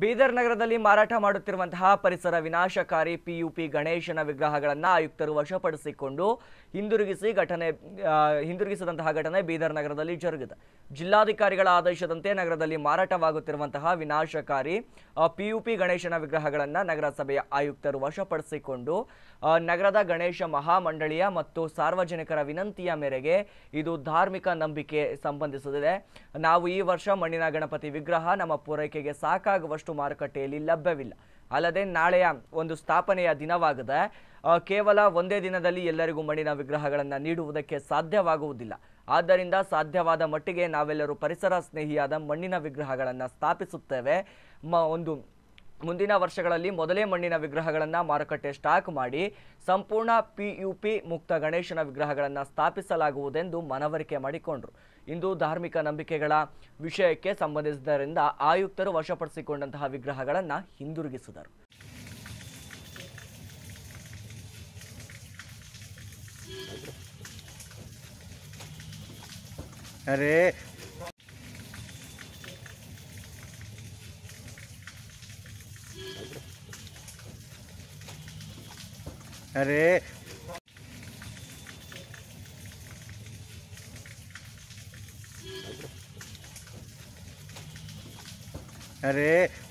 ಬೀದರ್ ನಗರದಲ್ಲಿ ಮಾರಾಟ ಮಾಡುತ್ತಿರುವಂತಹ ಪರಿಸರ ವಿನಾಶಕಾರಿ ಪಿಯುಪಿ ಗಣೇಶನ ವಿಗ್ರಹಗಳನ್ನು ಆಯುಕ್ತರು ವಶಪಡಿಸಿಕೊಂಡು ಹಿಂದಿರುಗಿಸಿ ಘಟನೆ ಹಿಂದಿರುಗಿಸಿದಂತಹ ಘಟನೆ ಬೀದರ್ ನಗರದಲ್ಲಿ ಜರುಗಿದೆ ಜಿಲ್ಲಾಧಿಕಾರಿಗಳ ಆದೇಶದಂತೆ ನಗರದಲ್ಲಿ ಮಾರಾಟವಾಗುತ್ತಿರುವಂತಹ ವಿನಾಶಕಾರಿ ಪಿಯುಪಿ ಗಣೇಶನ ವಿಗ್ರಹಗಳನ್ನು ನಗರಸಭೆಯ ಆಯುಕ್ತರು ವಶಪಡಿಸಿಕೊಂಡು ನಗರದ ಗಣೇಶ ಮಹಾಮಂಡಳಿಯ ಮತ್ತು ಸಾರ್ವಜನಿಕರ ವಿನಂತಿಯ ಮೇರೆಗೆ ಇದು ಧಾರ್ಮಿಕ ನಂಬಿಕೆ ಸಂಬಂಧಿಸಿದೆ ನಾವು ಈ ವರ್ಷ ಮಣ್ಣಿನ ಗಣಪತಿ ವಿಗ್ರಹ ನಮ್ಮ ಪೂರೈಕೆಗೆ ಸಾಕಾಗುವಷ್ಟು ಸಾಕಷ್ಟು ಮಾರುಕಟ್ಟೆಯಲ್ಲಿ ಲಭ್ಯವಿಲ್ಲ ಅಲ್ಲದೆ ನಾಳೆಯ ಒಂದು ಸ್ಥಾಪನೆಯ ದಿನವಾಗದೆ ಕೇವಲ ಒಂದೇ ದಿನದಲ್ಲಿ ಎಲ್ಲರಿಗೂ ಮಣ್ಣಿನ ವಿಗ್ರಹಗಳನ್ನು ನೀಡುವುದಕ್ಕೆ ಸಾಧ್ಯವಾಗುವುದಿಲ್ಲ ಆದ್ದರಿಂದ ಸಾಧ್ಯವಾದ ಮಟ್ಟಿಗೆ ನಾವೆಲ್ಲರೂ ಪರಿಸರ ಸ್ನೇಹಿಯಾದ ಮಣ್ಣಿನ ವಿಗ್ರಹಗಳನ್ನು ಸ್ಥಾಪಿಸುತ್ತೇವೆ ಮ ಒಂದು ಮುಂದಿನ ವರ್ಷಗಳಲ್ಲಿ ಮೊದಲೇ ಮಣ್ಣಿನ ವಿಗ್ರಹಗಳನ್ನು ಮಾರುಕಟ್ಟೆ ಸ್ಟಾಕ್ ಮಾಡಿ ಸಂಪೂರ್ಣ ಪಿಯುಪಿ ಮುಕ್ತ ಗಣೇಶನ ವಿಗ್ರಹಗಳನ್ನು ಸ್ಥಾಪಿಸಲಾಗುವುದೆಂದು ಮನವರಿಕೆ ಮಾಡಿಕೊಂಡರು ಇಂದು ಧಾರ್ಮಿಕ ನಂಬಿಕೆಗಳ ವಿಷಯಕ್ಕೆ ಸಂಬಂಧಿಸಿದ್ದರಿಂದ ಆಯುಕ್ತರು ವಶಪಡಿಸಿಕೊಂಡಂತಹ ವಿಗ್ರಹಗಳನ್ನು ಹಿಂದಿರುಗಿಸಿದರು ಅರೆ अरे अरे